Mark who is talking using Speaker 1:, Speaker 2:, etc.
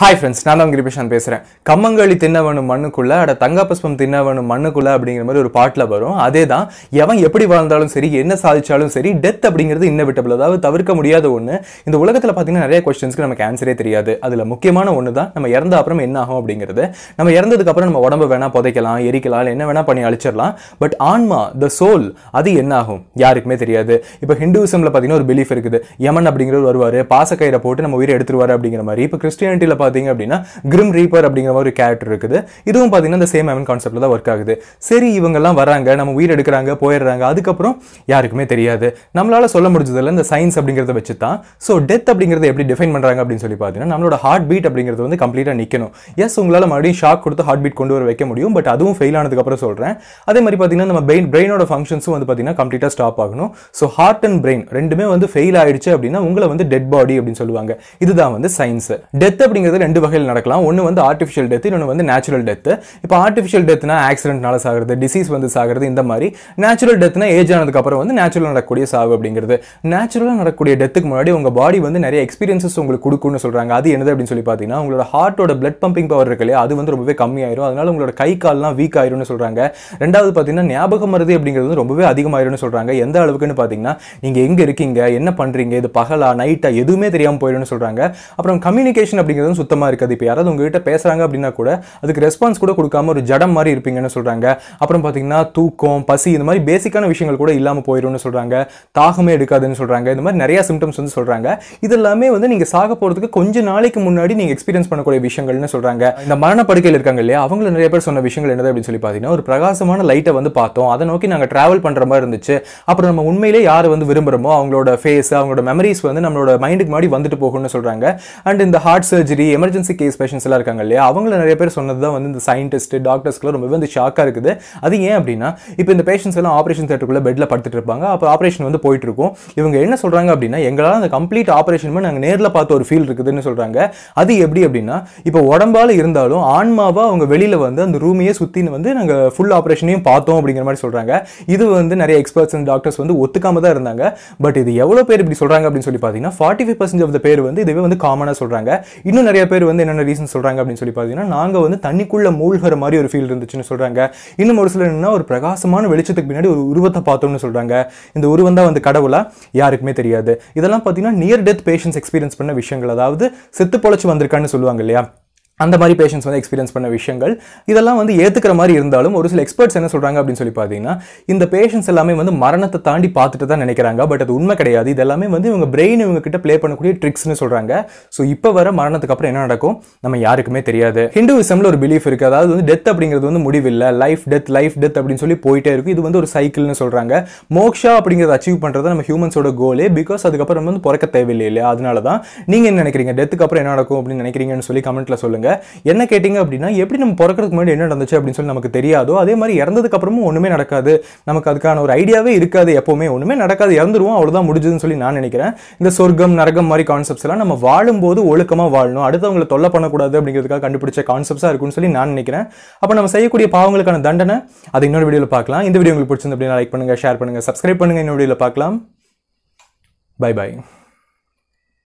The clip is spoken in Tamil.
Speaker 1: ஹாய் ஃப்ரெண்ட்ஸ் நான் தான் கிரிபேஷன் பேசுகிறேன் கம்மங்களி தின்னவனும் மண்ணுக்குள்ளே அட தங்கபஸ்பம் தின்னவனும் மண்ணுக்குள்ளே அப்படிங்கிற மாதிரி ஒரு பாட்டில் வரும் அதே தான் எவன் எப்படி வாழ்ந்தாலும் சரி என்ன சாதிச்சாலும் சரி டெத் அப்படிங்கிறது இன்னவிட்டபிள் அதாவது தவிர்க்க முடியாத ஒன்று இந்த உலகத்தில் பார்த்தீங்கன்னா நிறைய கொஸ்டின்ஸ்க்கு நமக்கு ஆன்சரே தெரியாது அதில் முக்கியமான ஒன்று தான் நம்ம இறந்த அப்புறம் என்ன ஆகும் அப்படிங்கிறது நம்ம இறந்ததுக்கப்புறம் நம்ம உடம்பு வேணால் புதைக்கலாம் எரிக்கலாம் என்ன வேணால் பண்ணி அழிச்சிடலாம் பட் ஆன்மா த சோல் அது என்ன ஆகும் யாருக்குமே தெரியாது இப்போ ஹிந்துவிசமில் பார்த்தீங்கன்னா ஒரு பிலீஃப் இருக்குது யமன் அப்படிங்கிறது வருவார் பாசக்கயிறை போட்டு நம்ம உயிரை எடுத்துருவார் அப்படிங்கிற மாதிரி இப்போ கிறிஸ்டியானிட்டியில் பார்த்தீங்க அப்படின்னா கிரிம் ரீப்பர் அப்படிங்கிற மாதிரி கேரக்டர் இருக்குது இதுவும் பார்த்தீங்கன்னா இந்த சேம் ஹெவன் தான் ஒர்க் ஆகுது சரி இவங்கெல்லாம் வராங்க நம்ம உயிர் எடுக்கிறாங்க போயிடுறாங்க அதுக்கப்புறம் யாருக்குமே தெரியாது நம்மளால சொல்ல முடிஞ்சதில்ல இந்த சயின்ஸ் அப்படிங்கிறத வச்சு தான் ஸோ டெத் அப்படிங்கிறத எப்படி டிஃபைன் பண்ணுறாங்க அப்படின்னு சொல்லி பார்த்தீங்கன்னா நம்மளோட ஹார்ட் பீட் அப்படிங்கிறது வந்து கம்ப்ளீட்டாக நிற்கணும் எஸ் உங்களால் மறுபடியும் ஷாக் கொடுத்து ஹார்ட் பீட் கொண்டு வர வைக்க முடியும் பட் அதுவும் ஃபெயில் ஆனதுக்கு அப்புறம் சொல்கிறேன் அதே மாதிரி பார்த்தீங்கன்னா நம்ம பிரெயின் பிரெயினோட ஃபங்க்ஷன்ஸும் வந்து பார்த்தீங்கன்னா கம்ப்ளீட்டாக ஸ்டாப் ஆகணும் ஸோ ஹார்ட் அண்ட் பிரெயின் ரெண்டுமே வந்து ஃபெயில் ஆயிடுச்சு அப்படின்னா உங்களை வந்து டெட் பாடி அப்படின்னு சொல்லுவாங்க இதுதான் வந்து சயின்ஸ் டெத் அப்படிங்கிறது ரெண்டு வகையில் நடக்கலாம் ஒன்று வந்து ஆர்டிஃபிஷியல் டெத் இன்னொன்று வந்து நேச்சுரல் டெத்து இப்போ ஆர்டிஃபிஷியல் டெத்னா ஆக்சிடென்ட்னால சாகிறது டிசீஸ் வந்து சாகிறது இந்த மாதிரி நேச்சுரல் டெத்னா ஏஜ் ஆனதுக்கப்புறம் வந்து நேச்சுரலாக நடக்கக்கூடிய சாவு அப்படிங்கிறது நேச்சுரலாக நடக்கக்கூடிய டெத்துக்கு முன்னாடி உங்கள் பாடி வந்து நிறைய எக்ஸ்பீரியன்ஸஸ் உங்களுக்கு கொடுக்கும்னு சொல்கிறாங்க அது என்னது அப்படின்னு சொல்லி பார்த்தீங்கன்னா உங்களோட ஹார்ட்டோட பிளட் பம்பிங் பவர் இருக்கு இல்லையா அது வந்து ரொம்பவே கம்மியாயிரும் அதனால உங்களோட கை கால்லாம் வீக் ஆயிரும்னு சொல்கிறாங்க ரெண்டாவது பார்த்தீங்கன்னா ஞாபகம் மருது அப்படிங்கிறது ரொம்பவே அதிகமாயிரும்னு சொல்கிறாங்க எந்த அளவுக்குன்னு பார்த்தீங்கன்னா நீங்கள் எங்கே இருக்கீங்க என்ன பண்ணுறீங்க இது பகலா நைட்டாக எதுவுமே தெரியாமல் போயிடும்னு சொல்கிறாங்க அப்புறம் கம்யூனிகேஷன் அப்படிங்கிறது சுத்தமாக இருக்காது இப்போ யாராவது உங்ககிட்ட பேசுகிறாங்க அப்படின்னா கூட அதுக்கு ரெஸ்பான்ஸ் கூட கொடுக்காம ஒரு ஜடம் மாதிரி இருப்பீங்கன்னு சொல்கிறாங்க அப்புறம் பார்த்தீங்கன்னா தூக்கம் பசி இந்த மாதிரி பேசிக்கான விஷயங்கள் கூட இல்லாமல் போயிடும்னு சொல்கிறாங்க தாகமே எடுக்காதுன்னு சொல்கிறாங்க இந்த மாதிரி நிறையா சிம்டம்ஸ் வந்து சொல்கிறாங்க இது எல்லாமே வந்து நீங்கள் சாக போகிறதுக்கு கொஞ்சம் நாளைக்கு முன்னாடி நீங்கள் எக்ஸ்பீரியன்ஸ் பண்ணக்கூடிய விஷயங்கள்னு சொல்கிறாங்க இந்த மரண படுக்கையில் இருக்காங்க இல்லையா அவங்கள நிறைய பேர் சொன்ன விஷயங்கள் என்னது அப்படின்னு சொல்லி பார்த்தீங்கன்னா ஒரு பிரகாசமான லைட்டை வந்து பார்த்தோம் அதை நோக்கி நாங்கள் ட்ராவல் பண்ணுற மாதிரி இருந்துச்சு அப்புறம் நம்ம உண்மையிலே யார் வந்து விரும்புகிறோமோ அவங்களோட ஃபேஸ் அவங்களோட மெமரிஸ் வந்து நம்மளோட மைண்டுக்கு முன்னாடி வந்துட்டு போகணும்னு சொல்கிறாங்க அண்ட் இந்த heart surgery emergency case patients எல்லாம் இருக்காங்க இல்லையா அவங்கள நிறைய பேர் சொன்னது தான் வந்து இந்த சயின்டிஸ்ட் டாக்டர்ஸ்க்குலாம் ரொம்பவே வந்து ஷாக்காக இருக்குது அது ஏன் அப்படின்னா இப்போ இந்த பேஷன்ஸ் எல்லாம் ஆப்ரேஷன் தேட்டருக்குள்ள பெட்டில் படுத்துட்டு இருப்பாங்க அப்போ ஆப்ரேஷன் வந்து போயிட்டு இருக்கும் இவங்க என்ன சொல்கிறாங்க அப்படின்னா எங்களால் அந்த கம்ப்ளீட் ஆப்ரேஷன் நாங்கள் நேரில் பார்த்த ஒரு ஃபீல் இருக்குதுன்னு சொல்கிறாங்க அது எப்படி அப்படின்னா இப்போ உடம்பால் இருந்தாலும் ஆன்மாவாக அவங்க வெளியில் வந்து அந்த ரூமையே சுற்றின்னு வந்து நாங்கள் ஃபுல் ஆப்ரேஷனையும் பார்த்தோம் அப்படிங்கிற மாதிரி சொல்கிறாங்க இது வந்து நிறைய எக்ஸ்பர்ட்ஸ் அண்ட் டாக்டர்ஸ் வந்து ஒத்துக்காம தான் இருந்தாங்க பட் இது எவ்வளோ பேர் இப்படி சொல்கிறாங்க அப்படின்னு சொல்லி பார்த்தீங்கன்னா forty five percent of the பேர் வந்து இதுவே வந்து காமனாக சொல்கிறாங்க இன்னும் நிறைய நிறைய பேர் வந்து என்னென்ன ரீசன் சொல்கிறாங்க அப்படின்னு சொல்லி பார்த்தீங்கன்னா நாங்கள் வந்து தண்ணிக்குள்ளே மூழ்கிற மாதிரி ஒரு ஃபீல் இருந்துச்சுன்னு சொல்கிறாங்க இன்னும் ஒரு சிலர் என்ன ஒரு பிரகாசமான வெளிச்சத்துக்கு பின்னாடி ஒரு உருவத்தை பார்த்தோம்னு சொல்கிறாங்க இந்த உருவம் தான் வந்து கடவுளா யாருக்குமே தெரியாது இதெல்லாம் பார்த்தீங்கன்னா நியர் டெத் பேஷன்ஸ் எக்ஸ்பீரியன்ஸ் பண்ண விஷயங்கள் அதாவது செத்து பொழைச்சி வந்திருக்கான்னு சொல்லுவாங்க இல்லையா அந்த மாதிரி பேஷண்ட்ஸ் வந்து எக்ஸ்பீரியன்ஸ் பண்ண விஷயங்கள் இதெல்லாம் வந்து ஏற்றுக்கிற மாதிரி இருந்தாலும் ஒரு சில எக்ஸ்பர்ட்ஸ் என்ன சொல்கிறாங்க அப்படின்னு சொல்லி பார்த்தீங்கன்னா இந்த பேஷன்ஸ் எல்லாமே வந்து மரணத்தை தாண்டி பார்த்துட்டு தான் நினைக்கிறாங்க பட் அது உண்மை கிடையாது இது எல்லாமே வந்து இவங்க பிரெயின் இவங்க கிட்ட ப்ளே பண்ணக்கூடிய ட்ரிக்ஸ்னு சொல்கிறாங்க ஸோ இப்போ வர மரணத்துக்கு அப்புறம் என்ன நடக்கும் நம்ம யாருக்குமே தெரியாது ஹிந்துவிசமில் ஒரு பிலீஃப் இருக்குது அதாவது வந்து டெத் அப்படிங்கிறது வந்து முடிவில்லை லைஃப் டெத் லைஃப் டெத் அப்படின்னு சொல்லி போயிட்டே இருக்கும் இது வந்து ஒரு சைக்கிள்னு சொல்கிறாங்க மோக்ஷா அப்படிங்கிறத அச்சீவ் பண்ணுறது நம்ம ஹியூமன்ஸோட கோலே பிகாஸ் அதுக்கப்புறம் நம்ம வந்து பிறக்க தேவையில்லை இல்லையா அதனால தான் நீங்கள் என்ன நினைக்கிறீங்க டெத்துக்கு அப்புறம் என்ன நடக்கும் அப்படின்னு நினைக்கிறீங்கன்னு சொல்லி கமெண்ட்டில் சொல்லுங்கள் என்ன கேட்டிங்க அப்படின்னா எப்படி நம்ம பிறக்கிறதுக்கு முன்னாடி என்ன நடந்துச்சு அப்படின்னு சொல்லி நமக்கு தெரியாதோ அதே மாதிரி இறந்ததுக்கு அப்புறமும் ஒன்றுமே நடக்காது நமக்கு அதுக்கான ஒரு ஐடியாவே இருக்காது எப்போவுமே ஒன்றுமே நடக்காது இறந்துருவோம் அவ்வளோதான் முடிஞ்சதுன்னு சொல்லி நான் நினைக்கிறேன் இந்த சொர்க்கம் நரகம் மாதிரி கான்செப்ட்ஸ் எல்லாம் நம்ம வாழும்போது ஒழுக்கமாக வாழணும் அடுத்தவங்களை தொல்லை பண்ணக்கூடாது அப்படிங்கிறதுக்காக கண்டுபிடிச்ச கான்செப்ட்ஸாக இருக்குன்னு சொல்லி நான் நினைக்கிறேன் அப்போ நம்ம செய்யக்கூடிய பாவங்களுக்கான தண்டனை அது இன்னொரு வீடியோவில் பார்க்கலாம் இந்த வீடியோ உங்களுக்கு பிடிச்சிருந்து அப்படின்னா லைக் பண்ணுங்கள் ஷேர் பண்ணுங்கள் சப்ஸ்கிரைப் பண்ணுங்கள் இன்னொரு வீடியோவில் பார்க்கலாம் பை பாய்